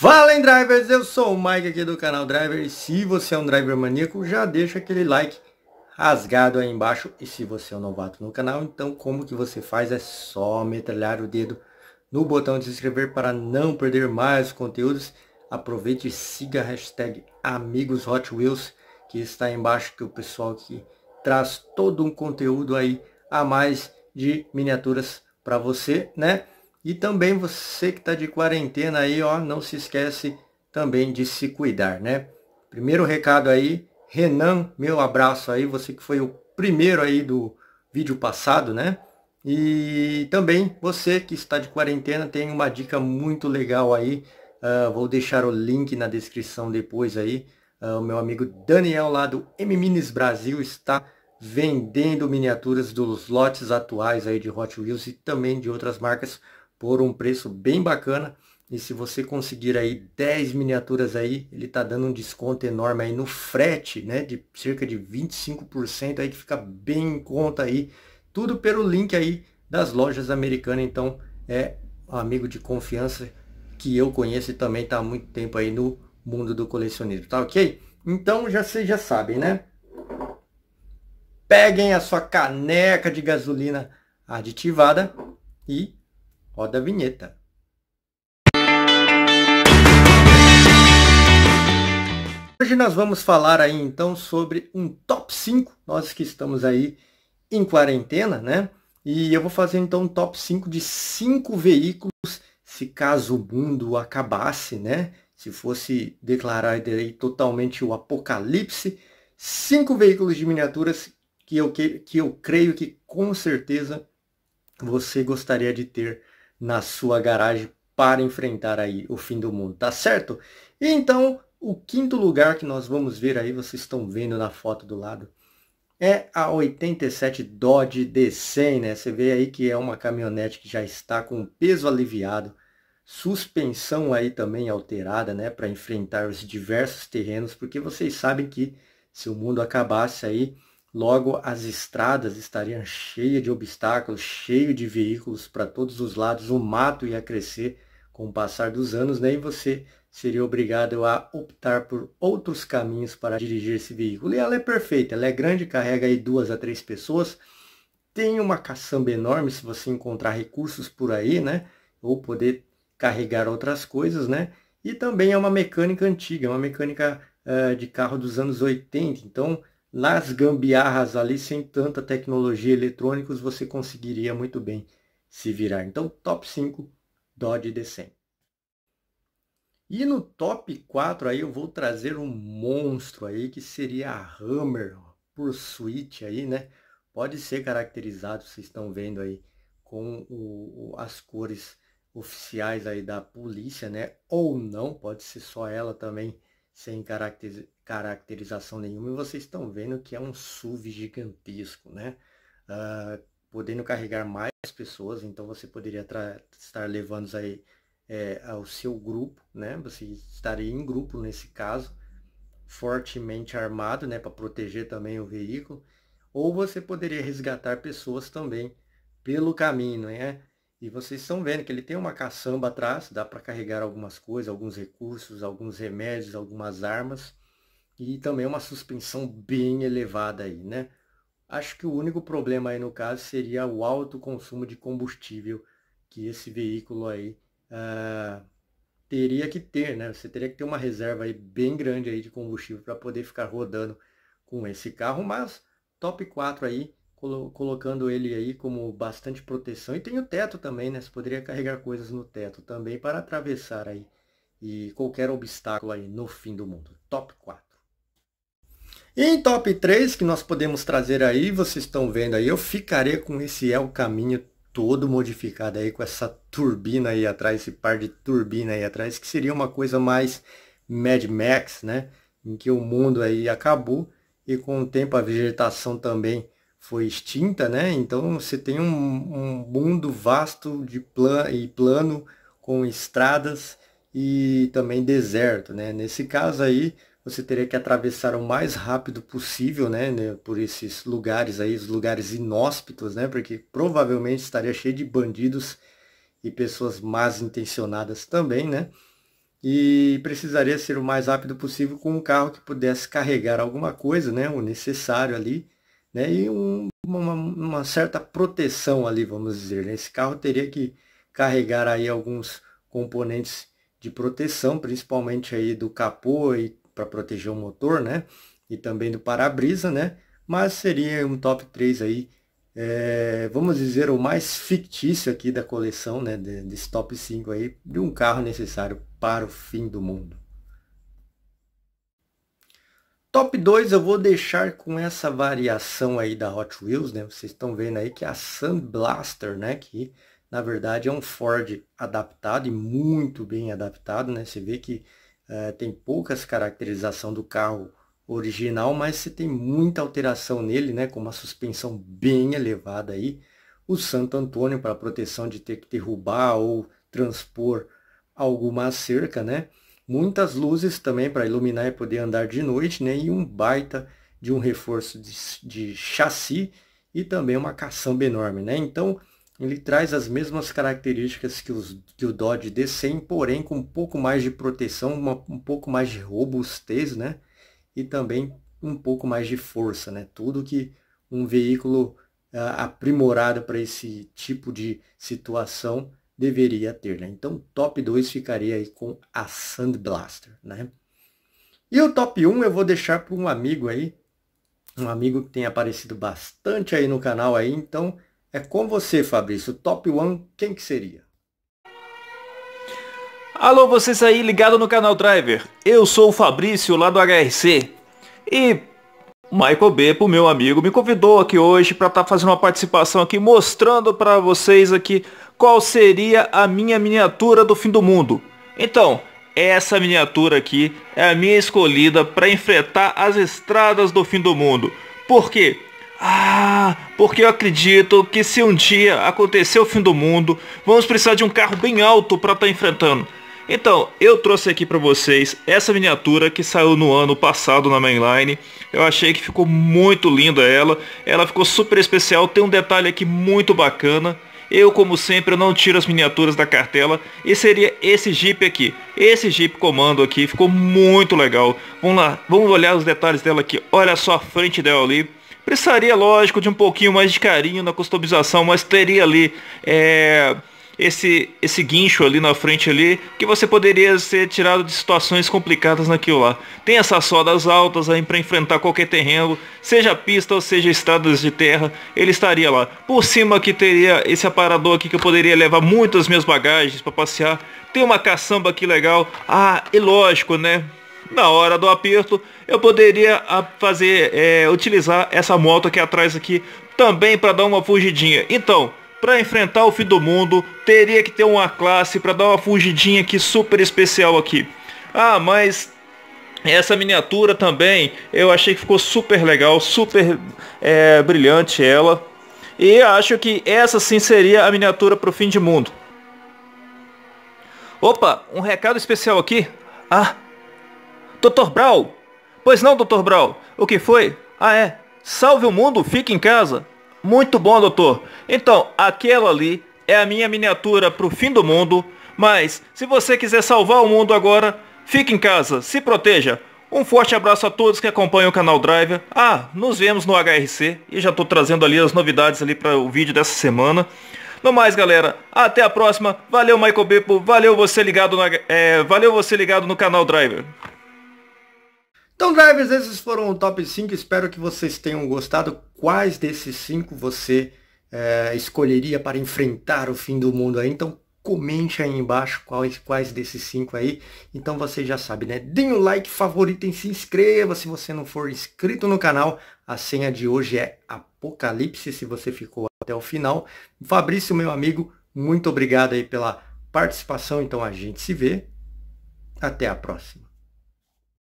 Fala em drivers, eu sou o Mike aqui do canal Driver e se você é um driver maníaco, já deixa aquele like rasgado aí embaixo e se você é um novato no canal, então como que você faz é só metralhar o dedo no botão de se inscrever para não perder mais conteúdos. Aproveite e siga a hashtag Amigos Hot Wheels que está aí embaixo que o pessoal que traz todo um conteúdo aí a mais de miniaturas para você, né? E também você que está de quarentena aí, ó, não se esquece também de se cuidar, né? Primeiro recado aí, Renan, meu abraço aí, você que foi o primeiro aí do vídeo passado, né? E também você que está de quarentena tem uma dica muito legal aí. Uh, vou deixar o link na descrição depois aí. Uh, o meu amigo Daniel lá do M Minis Brasil está vendendo miniaturas dos lotes atuais aí de Hot Wheels e também de outras marcas por um preço bem bacana. E se você conseguir aí 10 miniaturas aí, ele tá dando um desconto enorme aí no frete, né? De cerca de 25% aí que fica bem em conta aí. Tudo pelo link aí das lojas americanas. Então é um amigo de confiança que eu conheço e também tá há muito tempo aí no mundo do colecionismo, tá ok? Então já vocês já sabem, né? Peguem a sua caneca de gasolina aditivada e Roda a vinheta. Hoje nós vamos falar aí então sobre um top 5, nós que estamos aí em quarentena, né? E eu vou fazer então um top 5 de 5 veículos se caso o mundo acabasse, né? Se fosse declarar aí totalmente o apocalipse, cinco veículos de miniaturas que eu, que, que eu creio que com certeza você gostaria de ter na sua garagem para enfrentar aí o fim do mundo, tá certo? E então, o quinto lugar que nós vamos ver aí, vocês estão vendo na foto do lado, é a 87 Dodge D100, né? Você vê aí que é uma caminhonete que já está com peso aliviado, suspensão aí também alterada, né, para enfrentar os diversos terrenos, porque vocês sabem que se o mundo acabasse aí, Logo, as estradas estariam cheias de obstáculos, cheias de veículos para todos os lados, o mato ia crescer com o passar dos anos, né? e você seria obrigado a optar por outros caminhos para dirigir esse veículo. E ela é perfeita, ela é grande, carrega aí duas a três pessoas, tem uma caçamba enorme se você encontrar recursos por aí, né? Ou poder carregar outras coisas, né? E também é uma mecânica antiga, é uma mecânica uh, de carro dos anos 80, então nas gambiarras ali, sem tanta tecnologia eletrônicos, você conseguiria muito bem se virar. Então, top 5, Dodge Descent. E no top 4 aí eu vou trazer um monstro aí que seria a Hammer Pursuit aí, né? Pode ser caracterizado, vocês estão vendo aí, com o, o, as cores oficiais aí da polícia, né? Ou não, pode ser só ela também sem caracterização nenhuma, e vocês estão vendo que é um SUV gigantesco, né? Uh, podendo carregar mais pessoas, então você poderia estar levando aí é, ao seu grupo, né? Você estaria em grupo nesse caso, fortemente armado, né, para proteger também o veículo, ou você poderia resgatar pessoas também pelo caminho, né? E vocês estão vendo que ele tem uma caçamba atrás, dá para carregar algumas coisas, alguns recursos, alguns remédios, algumas armas e também uma suspensão bem elevada aí, né? Acho que o único problema aí no caso seria o alto consumo de combustível que esse veículo aí uh, teria que ter, né? Você teria que ter uma reserva aí bem grande aí de combustível para poder ficar rodando com esse carro, mas top 4 aí colo colocando ele aí como bastante proteção. E tem o teto também, né? Você poderia carregar coisas no teto também para atravessar aí e qualquer obstáculo aí no fim do mundo. Top 4. E em top 3 que nós podemos trazer aí, vocês estão vendo aí, eu ficaria com esse El Caminho todo modificado aí, com essa turbina aí atrás, esse par de turbina aí atrás, que seria uma coisa mais Mad Max, né? Em que o mundo aí acabou e com o tempo a vegetação também foi extinta, né? Então você tem um, um mundo vasto de plan e plano com estradas e também deserto, né? Nesse caso aí você teria que atravessar o mais rápido possível, né, né por esses lugares aí, os lugares inóspitos, né, porque provavelmente estaria cheio de bandidos e pessoas mais intencionadas também, né? E precisaria ser o mais rápido possível com um carro que pudesse carregar alguma coisa, né, o necessário ali né? E um, uma, uma, certa proteção ali, vamos dizer. Né? Esse carro teria que carregar aí alguns componentes de proteção, principalmente aí do capô para proteger o motor, né? E também do para-brisa, né? Mas seria um top 3 aí, é, vamos dizer, o mais fictício aqui da coleção, né? Desse top 5 aí, de um carro necessário para o fim do mundo. Top 2 eu vou deixar com essa variação aí da Hot Wheels, né? Vocês estão vendo aí que é a Blaster, né? Que na verdade é um Ford adaptado e muito bem adaptado, né? Você vê que é, tem poucas caracterização do carro original, mas você tem muita alteração nele, né? Com uma suspensão bem elevada aí. O Santo Antônio para proteção de ter que derrubar ou transpor alguma cerca, né? muitas luzes também para iluminar e poder andar de noite, né? E um baita de um reforço de, de chassi e também uma caçamba enorme, né? Então ele traz as mesmas características que, os, que o Dodge D100, porém com um pouco mais de proteção, uma, um pouco mais de robustez, né? E também um pouco mais de força, né? Tudo que um veículo ah, aprimorado para esse tipo de situação deveria ter, né? Então, top 2 ficaria aí com a Sandblaster, né? E o top 1 eu vou deixar para um amigo aí, um amigo que tem aparecido bastante aí no canal aí, então é com você, Fabrício. Top 1, quem que seria? Alô, vocês aí ligado no canal Driver. Eu sou o Fabrício lá do HRC. E Michael Bepo, meu amigo, me convidou aqui hoje para estar tá fazendo uma participação aqui mostrando para vocês aqui qual seria a minha miniatura do fim do mundo. Então, essa miniatura aqui é a minha escolhida para enfrentar as estradas do fim do mundo. Por quê? Ah, porque eu acredito que se um dia acontecer o fim do mundo, vamos precisar de um carro bem alto para estar tá enfrentando. Então, eu trouxe aqui para vocês essa miniatura que saiu no ano passado na mainline. Eu achei que ficou muito linda ela. Ela ficou super especial, tem um detalhe aqui muito bacana. Eu, como sempre, eu não tiro as miniaturas da cartela. E seria esse Jeep aqui. Esse Jeep Comando aqui ficou muito legal. Vamos lá, vamos olhar os detalhes dela aqui. Olha só a frente dela ali. Precisaria, lógico, de um pouquinho mais de carinho na customização, mas teria ali é, esse, esse guincho ali na frente ali, que você poderia ser tirado de situações complicadas naquilo lá. Tem essas sodas altas aí para enfrentar qualquer terreno, seja pista ou seja estradas de terra, ele estaria lá. Por cima que teria esse aparador aqui que eu poderia levar muitas minhas bagagens para passear. Tem uma caçamba aqui legal. Ah, e lógico, né? na hora do aperto, eu poderia ah, fazer é, utilizar essa moto aqui atrás aqui também para dar uma fugidinha. Então, para enfrentar o fim do mundo, teria que ter uma classe para dar uma fugidinha aqui super especial aqui. Ah, mas essa miniatura também, eu achei que ficou super legal, super é, brilhante ela. E acho que essa sim seria a miniatura para o fim de mundo. Opa, um recado especial aqui. Ah, Dr. Brawl. Pois não, Dr. Brawl. O que foi? Ah, é. Salve o mundo, fique em casa. Muito bom, doutor. Então, aquela ali é a minha miniatura pro fim do mundo, mas se você quiser salvar o mundo agora, fique em casa, se proteja. Um forte abraço a todos que acompanham o canal Driver. Ah, nos vemos no HRC e já tô trazendo ali as novidades ali para o vídeo dessa semana. No mais, galera, até a próxima. Valeu, Michael Bepo. Valeu você ligado é, valeu você ligado no canal Driver. Então, drivers, esses foram o top 5. Espero que vocês tenham gostado. Quais desses 5 você é, escolheria para enfrentar o fim do mundo aí? Então, comente aí embaixo quais, quais desses 5 aí. Então, você já sabe, né? Deem o um like, favoritem, se inscreva se você não for inscrito no canal. A senha de hoje é Apocalipse, se você ficou até o final. Fabrício, meu amigo, muito obrigado aí pela participação. Então, a gente se vê. Até a próxima.